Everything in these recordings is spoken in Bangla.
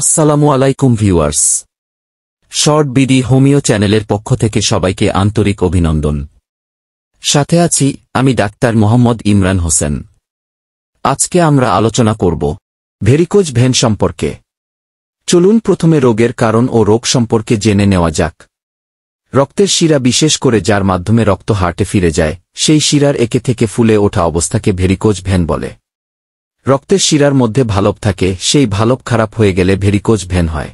আসসালামু আলাইকুম ভিউয়ার্স শর্ট বিডি হোমিও চ্যানেলের পক্ষ থেকে সবাইকে আন্তরিক অভিনন্দন সাথে আছি আমি ডাক্তার মোহাম্মদ ইমরান হোসেন আজকে আমরা আলোচনা করব ভেরিকোজ ভেন সম্পর্কে চলুন প্রথমে রোগের কারণ ও রোগ সম্পর্কে জেনে নেওয়া যাক রক্তের শিরা বিশেষ করে যার মাধ্যমে রক্ত হার্টে ফিরে যায় সেই শিরার একে থেকে ফুলে ওঠা অবস্থাকে ভেরিকোজ ভেন বলে রক্তের শিরার মধ্যে ভালব থাকে সেই ভালব খারাপ হয়ে গেলে ভেরিকোজ ভেন হয়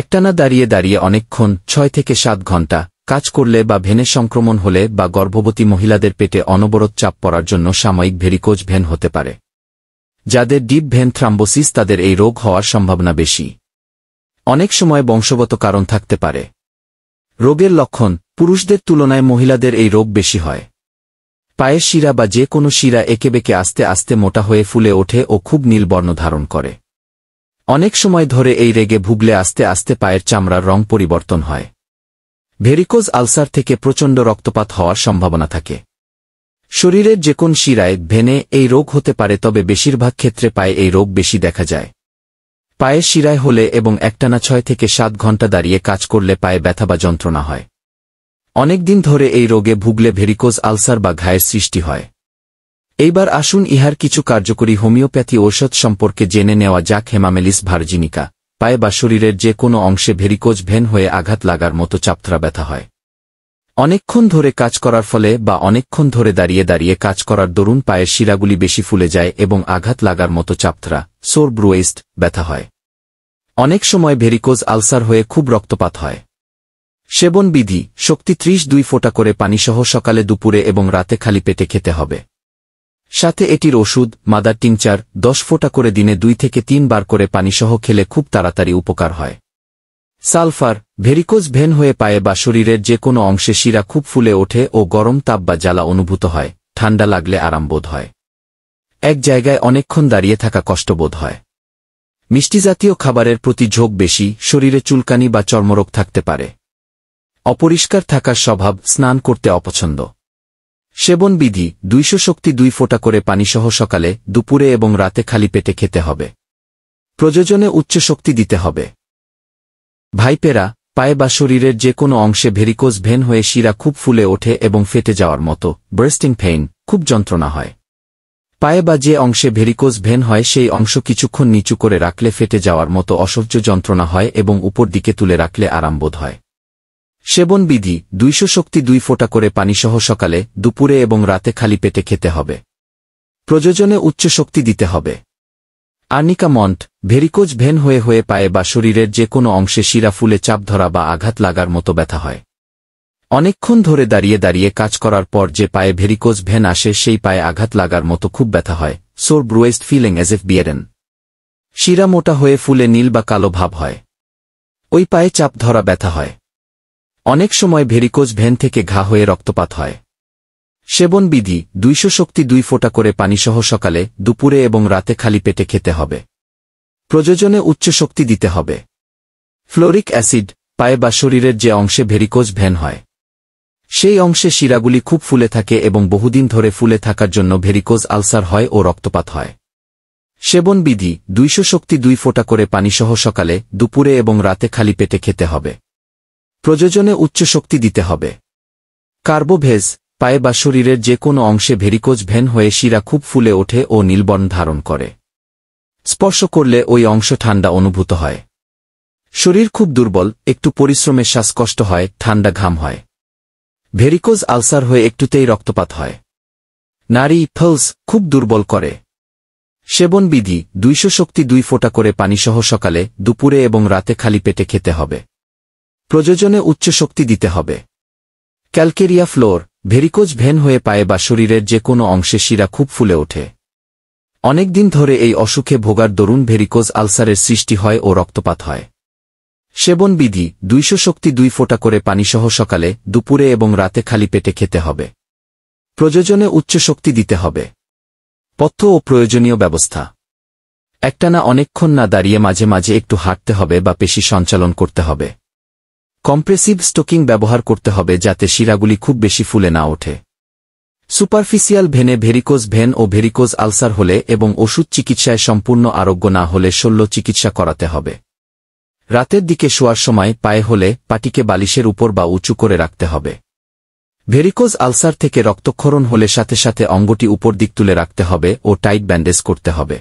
একটানা দাঁড়িয়ে দাঁড়িয়ে অনেকক্ষণ ছয় থেকে সাত ঘন্টা কাজ করলে বা ভেনে সংক্রমণ হলে বা গর্ভবতী মহিলাদের পেটে অনবরত চাপ পড়ার জন্য সাময়িক ভেরিকোজ ভেন হতে পারে যাদের ডিপ ভেন থ্রাম্বোসিস তাদের এই রোগ হওয়ার সম্ভাবনা বেশি অনেক সময় বংশগত কারণ থাকতে পারে রোগের লক্ষণ পুরুষদের তুলনায় মহিলাদের এই রোগ বেশি হয় পায়ের শিরা বা যে কোনো শিরা একেবেকে আস্তে আস্তে মোটা হয়ে ফুলে ওঠে ও খুব নীল বর্ণ ধারণ করে অনেক সময় ধরে এই রেগে ভুগলে আস্তে আস্তে পায়ের চামড়ার রং পরিবর্তন হয় ভেরিকোজ আলসার থেকে প্রচণ্ড রক্তপাত হওয়ার সম্ভাবনা থাকে শরীরের যে কোন শিরায় ভেনে এই রোগ হতে পারে তবে বেশিরভাগ ক্ষেত্রে পায়ে এই রোগ বেশি দেখা যায় পায়ের শিরায় হলে এবং একটানা ছয় থেকে সাত ঘন্টা দাঁড়িয়ে কাজ করলে পায়ে ব্যথা বা যন্ত্রণা হয় অনেকদিন ধরে এই রোগে ভুগলে ভেরিকোজ আলসার বা ঘায়ের সৃষ্টি হয় এইবার আসুন ইহার কিছু কার্যকরী হোমিওপ্যাথি ঔষধ সম্পর্কে জেনে নেওয়া যাক হেমামেলিস ভার্জিনিকা পায়ে বা শরীরের যে কোনো অংশে ভেরিকোজ ভেন হয়ে আঘাত লাগার মতো চাপত্রা ব্যথা হয় অনেকক্ষণ ধরে কাজ করার ফলে বা অনেকক্ষণ ধরে দাঁড়িয়ে দাঁড়িয়ে কাজ করার দরুন পায়ের শিরাগুলি বেশি ফুলে যায় এবং আঘাত লাগার মতো চাপত্রা সোর ব্রুয়েস্ট ব্যথা হয় অনেক সময় ভেরিকোজ আলসার হয়ে খুব রক্তপাত হয় সেবন বিধি শক্তি ত্রিশ দুই ফোঁটা করে পানিসহ সকালে দুপুরে এবং রাতে খালি পেটে খেতে হবে সাথে এটির ওষুধ মাদার টিংচার দশ ফোঁটা করে দিনে দুই থেকে তিন বার করে পানিসহ খেলে খুব তাড়াতাড়ি উপকার হয় সালফার ভেরিকোজ ভেন হয়ে পায়ে বা শরীরের যে কোনো অংশে শিরা খুব ফুলে ওঠে ও গরম তাপ বা জ্বালা অনুভূত হয় ঠান্ডা লাগলে আরাম বোধ হয় এক জায়গায় অনেকক্ষণ দাঁড়িয়ে থাকা কষ্টবোধ হয় মিষ্টিজাতীয় খাবারের প্রতি ঝোঁক বেশি শরীরে চুলকানি বা চর্মরোগ থাকতে পারে অপরিষ্কার থাকার স্বভাব স্নান করতে অপছন্দ সেবনবিধি দুইশো শক্তি দুই ফোঁটা করে পানিসহ সকালে দুপুরে এবং রাতে খালি পেটে খেতে হবে প্রযোজনে উচ্চ শক্তি দিতে হবে ভাইপেরা পায়ে বা শরীরের যে কোনো অংশে ভেরিকোজ ভেন হয়ে শিরা খুব ফুলে ওঠে এবং ফেটে যাওয়ার মতো ব্রেস্টিং ফেইন খুব যন্ত্রণা হয় পায়ে বা যে অংশে ভেরিকোজ ভেন হয় সেই অংশ কিছুক্ষণ নিচু করে রাখলে ফেটে যাওয়ার মতো অসহ্য যন্ত্রণা হয় এবং উপর দিকে তুলে রাখলে আরামবোধ হয় সেবনবিধি দুইশো শক্তি দুই ফোঁটা করে পানিসহ সকালে দুপুরে এবং রাতে খালি পেটে খেতে হবে প্রযোজনে উচ্চ শক্তি দিতে হবে আর্নিকা মন্ট ভেরিকোজ ভেন হয়ে হয়ে পায়ে বা শরীরের যে কোনো অংশে শিরা ফুলে চাপ ধরা বা আঘাত লাগার মতো ব্যথা হয় অনেকক্ষণ ধরে দাঁড়িয়ে দাঁড়িয়ে কাজ করার পর যে পায়ে ভেরিকোজ ভেন আসে সেই পায়ে আঘাত লাগার মতো খুব ব্যথা হয় sore breast feeling as if বিয়ারেন শিরা মোটা হয়ে ফুলে নীল বা কালো ভাব হয় ওই পায়ে চাপ ধরা ব্যথা হয় অনেক সময় ভেরিকোজ ভেন থেকে ঘা হয়ে রক্তপাত হয় সেবন বিধি দুইশো শক্তি দুই ফোঁটা করে পানিসহ সকালে দুপুরে এবং রাতে খালি পেটে খেতে হবে প্রযোজনে উচ্চ শক্তি দিতে হবে ফ্লোরিক অ্যাসিড পায়ে বা শরীরের যে অংশে ভেরিকোজ ভেন হয় সেই অংশে শিরাগুলি খুব ফুলে থাকে এবং বহুদিন ধরে ফুলে থাকার জন্য ভেরিকোজ আলসার হয় ও রক্তপাত হয় সেবন বিধি দুইশো শক্তি দুই ফোঁটা করে পানিসহ সকালে দুপুরে এবং রাতে খালি পেটে খেতে হবে প্রযোজনে উচ্চ শক্তি দিতে হবে কার্বোভেজ পায়ে বা শরীরের যে কোনো অংশে ভেরিকোজ ভেন হয়ে শিরা খুব ফুলে ওঠে ও নীলবর্ণ ধারণ করে স্পর্শ করলে ওই অংশ ঠান্ডা অনুভূত হয় শরীর খুব দুর্বল একটু পরিশ্রমে শ্বাসকষ্ট হয় ঠান্ডা ঘাম হয় ভেরিকোজ আলসার হয়ে একটুতেই রক্তপাত হয় নারী ফলস খুব দুর্বল করে সেবনবিধি দুইশো শক্তি দুই ফোঁটা করে পানিসহ সকালে দুপুরে এবং রাতে খালি পেটে খেতে হবে প্রযোজনে উচ্চ শক্তি দিতে হবে ক্যালকেরিয়া ফ্লোর ভেরিকোজ ভেন হয়ে পায়ে বা শরীরের যে কোনো অংশে শিরা খুব ফুলে ওঠে অনেকদিন ধরে এই অসুখে ভোগার দরুন ভেরিকোজ আলসারের সৃষ্টি হয় ও রক্তপাত হয় সেবনবিধি দুইশো শক্তি দুই ফোঁটা করে পানিসহ সকালে দুপুরে এবং রাতে খালি পেটে খেতে হবে প্রযোজনে উচ্চ শক্তি দিতে হবে পথ্য ও প্রয়োজনীয় ব্যবস্থা একটানা অনেকক্ষণ না দাঁড়িয়ে মাঝে মাঝে একটু হাঁটতে হবে বা পেশি সঞ্চালন করতে হবে কম্প্রেসিভ স্টোকিং ব্যবহার করতে হবে যাতে শিরাগুলি খুব বেশি ফুলে না ওঠে সুপারফিসিয়াল ভেনে ভেরিকোজ ভেন ও ভেরিকোজ আলসার হলে এবং ওষুধ চিকিৎসায় সম্পূর্ণ আরোগ্য না হলে শল্য চিকিৎসা করাতে হবে রাতের দিকে শোয়ার সময় পায়ে হলে পাটিকে বালিশের উপর বা উঁচু করে রাখতে হবে ভেরিকোজ আলসার থেকে রক্তক্ষরণ হলে সাথে সাথে অঙ্গটি উপর দিক তুলে রাখতে হবে ও টাইট ব্যান্ডেজ করতে হবে